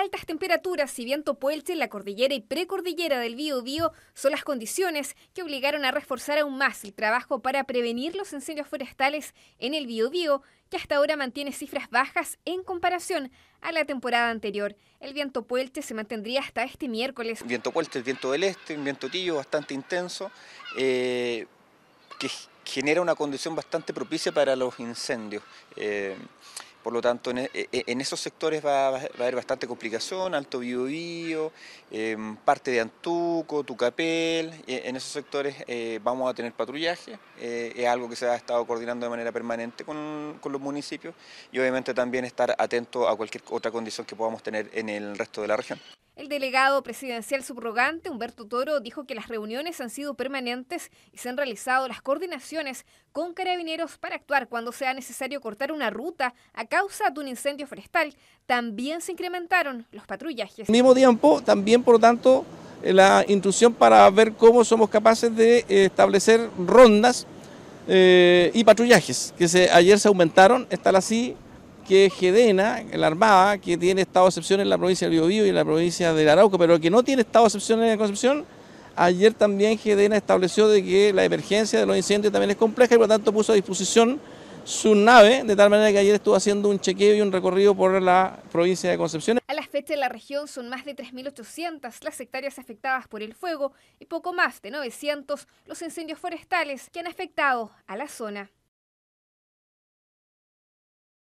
altas temperaturas y viento puelche en la cordillera y precordillera del Bío son las condiciones que obligaron a reforzar aún más el trabajo para prevenir los incendios forestales en el Bío, que hasta ahora mantiene cifras bajas en comparación a la temporada anterior. El viento puelche se mantendría hasta este miércoles. viento puelche, el viento del este, un viento tío bastante intenso, eh, que genera una condición bastante propicia para los incendios. Eh, por lo tanto, en, e, e, e, esos sectores va, a haber bastante complicación, Alto Biobío, em, parte de Antuco, Tucapel, en esos sectores eh, vamos a tener patrullaje, eh, es algo que se ha estado coordinando de manera permanente con los municipios y obviamente también estar atento a cualquier otra condición que podamos tener en el resto de la región. El delegado presidencial subrogante Humberto Toro dijo que las reuniones han sido permanentes y se han realizado las coordinaciones con carabineros para actuar cuando sea necesario cortar una ruta a causa de un incendio forestal. También se incrementaron los patrullajes. Al mismo tiempo, también por tanto, eh, la instrucción para ver cómo somos capaces de eh, establecer rondas eh, y patrullajes, que ayer se aumentaron, están así que Gedena, la Armada, que tiene estado de excepción en la provincia del Biobío y en la provincia del Arauco, pero que no tiene estado de excepción en Concepción, ayer también Gedena estableció de que la emergencia de los incendios también es compleja y por lo tanto puso a disposición su nave, de tal manera que ayer estuvo haciendo un chequeo y un recorrido por la provincia de Concepción. A la fecha en la región son más de 3.800 las hectáreas afectadas por el fuego y poco más de 900 los incendios forestales que han afectado a la zona.